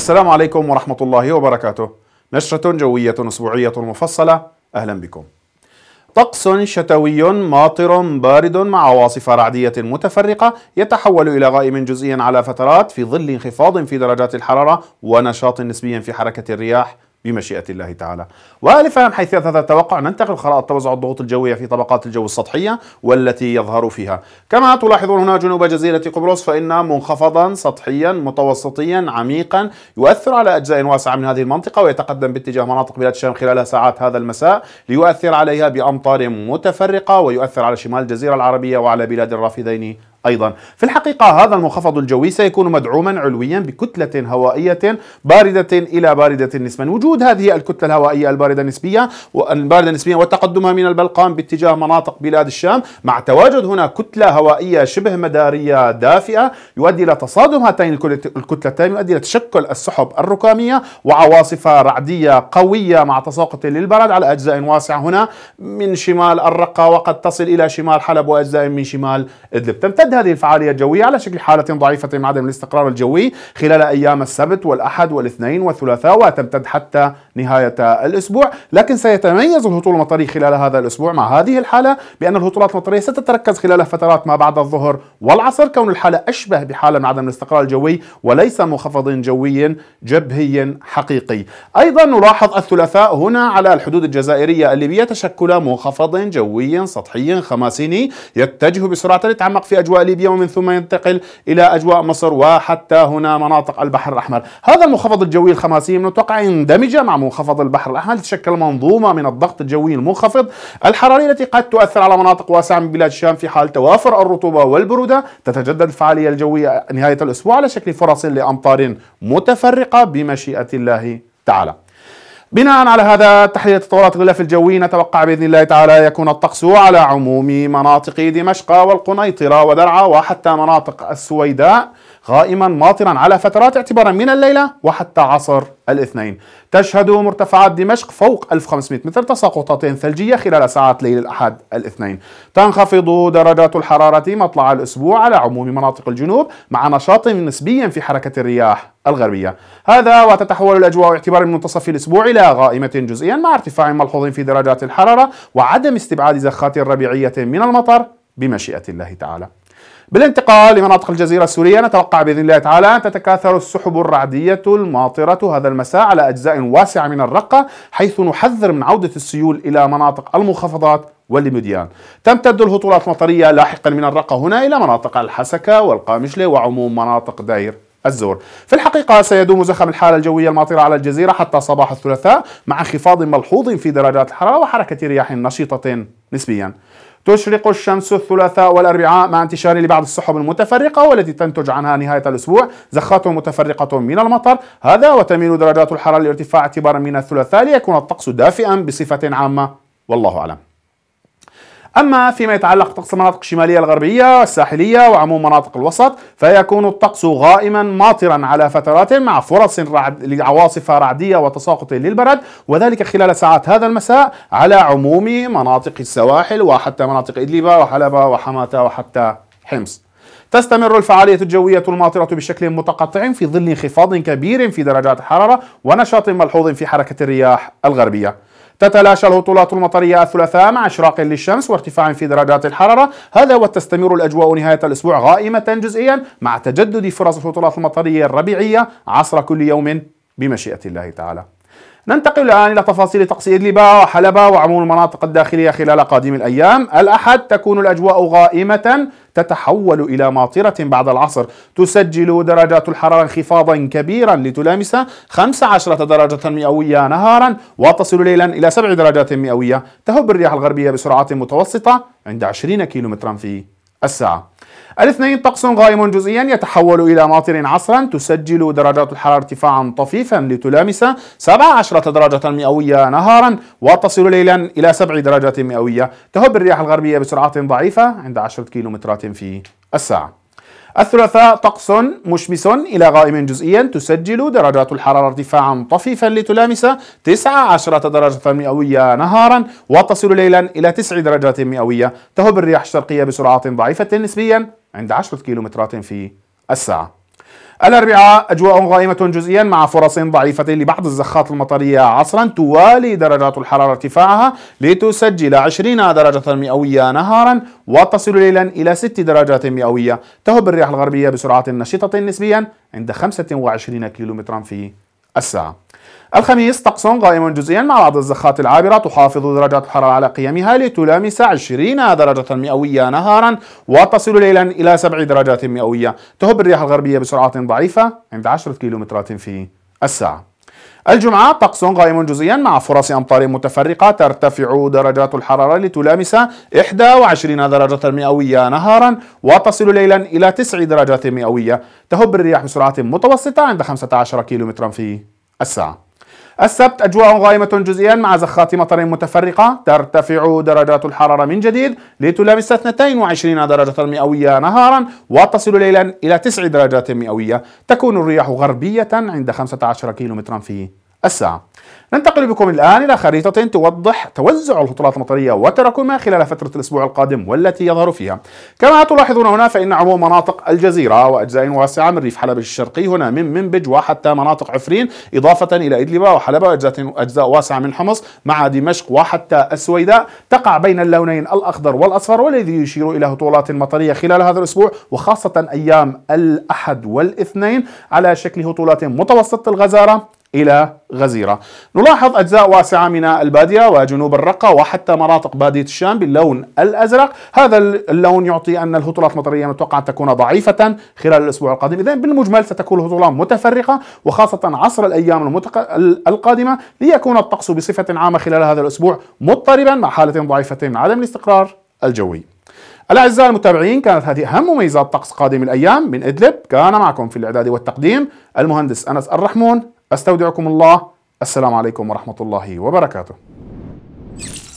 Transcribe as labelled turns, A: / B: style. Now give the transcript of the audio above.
A: السلام عليكم ورحمة الله وبركاته نشرة جوية أسبوعية مفصلة أهلا بكم طقس شتوي ماطر بارد مع عواصف رعدية متفرقة يتحول إلى غائم جزئيا على فترات في ظل انخفاض في درجات الحرارة ونشاط نسبي في حركة الرياح بمشيئة الله تعالى والفهم حيث هذا التوقع ننتقل خرائط توزع الضغوط الجوية في طبقات الجو السطحية والتي يظهر فيها كما تلاحظون هنا جنوب جزيرة قبرص فإن منخفضا سطحيا متوسطيا عميقا يؤثر على أجزاء واسعة من هذه المنطقة ويتقدم باتجاه مناطق بلاد الشام خلال ساعات هذا المساء ليؤثر عليها بأمطار متفرقة ويؤثر على شمال الجزيرة العربية وعلى بلاد الرافدين أيضا في الحقيقة هذا المنخفض الجوي سيكون مدعوما علويا بكتلة هوائية باردة إلى باردة نسبيا وجود هذه الكتلة الهوائية الباردة نسبيا الباردة نسبيا وتقدمها من البلقان باتجاه مناطق بلاد الشام مع تواجد هنا كتلة هوائية شبه مدارية دافئة يؤدي إلى تصادم هاتين الكتلتين يؤدي إلى تشكل السحب الركامية وعواصف رعدية قوية مع تساقط للبرد على أجزاء واسعة هنا من شمال الرقة وقد تصل إلى شمال حلب وأجزاء من شمال إدلب تمتد تمتد هذه الفعالية الجوية على شكل حالة ضعيفة مع عدم الاستقرار الجوي خلال أيام السبت والأحد والاثنين والثلاثاء وتمتد حتى نهاية الأسبوع لكن سيتميز الهطول المطري خلال هذا الأسبوع مع هذه الحالة بأن الهطولات المطرية ستتركز خلال فترات ما بعد الظهر والعصر كون الحالة أشبه بحالة من عدم الاستقرار الجوي وليس منخفض جوي جبهي حقيقي أيضا نلاحظ الثلاثاء هنا على الحدود الجزائرية الليبية تشكل منخفض جوي سطحي خماسيني يتجه بسرعة يتعمق في أجواء أجواء ليبيا ومن ثم ينتقل إلى أجواء مصر وحتى هنا مناطق البحر الأحمر هذا المنخفض الجوي الخماسي متوقع يندمج مع منخفض البحر الأحمر تشكل منظومة من الضغط الجوي المنخفض الحراري التي قد تؤثر على مناطق واسعة من بلاد الشام في حال توافر الرطوبة والبرودة تتجدد الفعالية الجوية نهاية الأسبوع على شكل فرص لأمطار متفرقة بمشيئة الله تعالى بناء على هذا تحليل تطورات الغلاف الجوي نتوقع باذن الله تعالى يكون الطقس على عموم مناطق دمشق والقنيطره ودرعا وحتى مناطق السويداء غائما ماطرا على فترات اعتبارا من الليلة وحتى عصر الاثنين تشهد مرتفعات دمشق فوق 1500 متر تساقطات ثلجية خلال ساعات ليل الأحد الاثنين تنخفض درجات الحرارة مطلع الأسبوع على عموم مناطق الجنوب مع نشاط نسبي في حركة الرياح الغربية هذا وتتحول الأجواء اعتبارا من منتصف الأسبوع إلى غائمة جزئيا مع ارتفاع ملحوظ في درجات الحرارة وعدم استبعاد زخات ربيعية من المطر بمشيئة الله تعالى بالانتقال لمناطق الجزيرة السورية نتوقع بإذن الله تعالى أن تتكاثر السحب الرعدية الماطرة هذا المساء على أجزاء واسعة من الرقة حيث نحذر من عودة السيول إلى مناطق المنخفضات والمديان تمتد الهطولات المطرية لاحقا من الرقة هنا إلى مناطق الحسكة والقامشلة وعموم مناطق داير الزور في الحقيقة سيدوم زخم الحالة الجوية الماطرة على الجزيرة حتى صباح الثلاثاء مع انخفاض ملحوظ في درجات الحرارة وحركة رياح نشيطة نسبيا تشرق الشمس الثلاثاء والأربعاء مع انتشار لبعض السحب المتفرقة والتي تنتج عنها نهاية الأسبوع زخات متفرقة من المطر هذا وتميل درجات الحرارة لارتفاع اعتبارا من الثلاثاء ليكون الطقس دافئا بصفة عامة والله أعلم أما فيما يتعلق طقس المناطق الشمالية الغربية والساحلية وعموم مناطق الوسط فيكون الطقس غائما ماطرا على فترات مع فرص رعد لعواصف رعدية وتساقط للبرد وذلك خلال ساعات هذا المساء على عموم مناطق السواحل وحتى مناطق إدلب وحلب وحماة وحتى حمص تستمر الفعالية الجوية الماطرة بشكل متقطع في ظل انخفاض كبير في درجات الحرارة ونشاط ملحوظ في حركة الرياح الغربية تتلاشى الهطولات المطرية الثلاثاء مع إشراق للشمس وارتفاع في درجات الحرارة هذا وتستمر الأجواء نهاية الأسبوع غائمة جزئيا مع تجدد فرص الهطولات المطرية الربيعية عصر كل يوم بمشيئة الله تعالى ننتقل الآن إلى تفاصيل تقصي إدلب وحلب وعموم المناطق الداخلية خلال قادم الأيام الأحد تكون الأجواء غائمة تتحول إلى ماطرة بعد العصر تسجل درجات الحرارة انخفاضا كبيرا لتلامس 15 درجة مئوية نهارا وتصل ليلا إلى 7 درجات مئوية تهب الرياح الغربية بسرعات متوسطة عند 20 كيلومترا في الساعة الاثنين طقس غائم جزئيا يتحول إلى ماطر عصرا تسجل درجات الحرارة ارتفاعا طفيفا لتلامس 17 درجة مئوية نهارا وتصل ليلا إلى 7 درجات مئوية تهب الرياح الغربية بسرعات ضعيفة عند 10 كيلومترات في الساعة الثلاثاء طقس مشمس إلى غائم جزئيا تسجل درجات الحرارة ارتفاعا طفيفا لتلامس 19 درجة مئوية نهارا وتصل ليلا إلى 9 درجات مئوية تهب الرياح الشرقية بسرعات ضعيفة نسبيا عند 10 كيلومترات في الساعة الأربعاء أجواء غائمة جزئيا مع فرص ضعيفة لبعض الزخات المطرية عصرا توالي درجات الحرارة ارتفاعها لتسجل 20 درجة مئوية نهارا وتصل ليلا إلى 6 درجات مئوية تهب الرياح الغربية بسرعة نشطة نسبيا عند 25 كيلومترا في الساعة الخميس طقس غائم جزئيا مع بعض الزخات العابرة تحافظ درجات الحرارة على قيمها لتلامس 20 درجة مئوية نهارا وتصل ليلا إلى 7 درجات مئوية تهب الرياح الغربية بسرعة ضعيفة عند 10 كيلومترات في الساعة الجمعة طقس غائم جزئيا مع فرص أمطار متفرقة ترتفع درجات الحرارة لتلامس 21 درجة مئوية نهارا وتصل ليلا إلى 9 درجات مئوية تهب الرياح بسرعة متوسطة عند 15 كيلومترا في الساعة السبت أجواء غائمة جزئيا مع زخات مطر متفرقة ترتفع درجات الحرارة من جديد لتلامس 22 درجة مئوية نهارا وتصل ليلا إلى 9 درجات مئوية تكون الرياح غربية عند 15 كيلومترا في الساعة ننتقل بكم الآن إلى خريطة توضح توزع الهطولات المطرية وتراكمها خلال فترة الأسبوع القادم والتي يظهر فيها كما تلاحظون هنا فإن عموم مناطق الجزيرة وأجزاء واسعة من ريف حلب الشرقي هنا من منبج وحتى مناطق عفرين إضافة إلى إدلب وحلب وأجزاء أجزاء واسعة من حمص مع دمشق وحتى السويداء تقع بين اللونين الأخضر والأصفر والذي يشير إلى هطولات مطرية خلال هذا الأسبوع وخاصة أيام الأحد والاثنين على شكل هطولات متوسطة الغزارة إلى غزيرة نلاحظ أجزاء واسعة من البادية وجنوب الرقة وحتى مناطق بادية الشام باللون الأزرق هذا اللون يعطي أن الهطولات المطرية متوقعه أن تكون ضعيفة خلال الأسبوع القادم إذا بالمجمل ستكون الهطولات متفرقة وخاصة عصر الأيام المتق... القادمة ليكون الطقس بصفة عامة خلال هذا الأسبوع مضطربا مع حالة ضعيفة من عدم الاستقرار الجوي الأعزاء المتابعين كانت هذه أهم مميزات طقس قادم الأيام من إدلب كان معكم في الإعداد والتقديم المهندس أنس الرحمون استودعكم الله السلام عليكم ورحمه الله وبركاته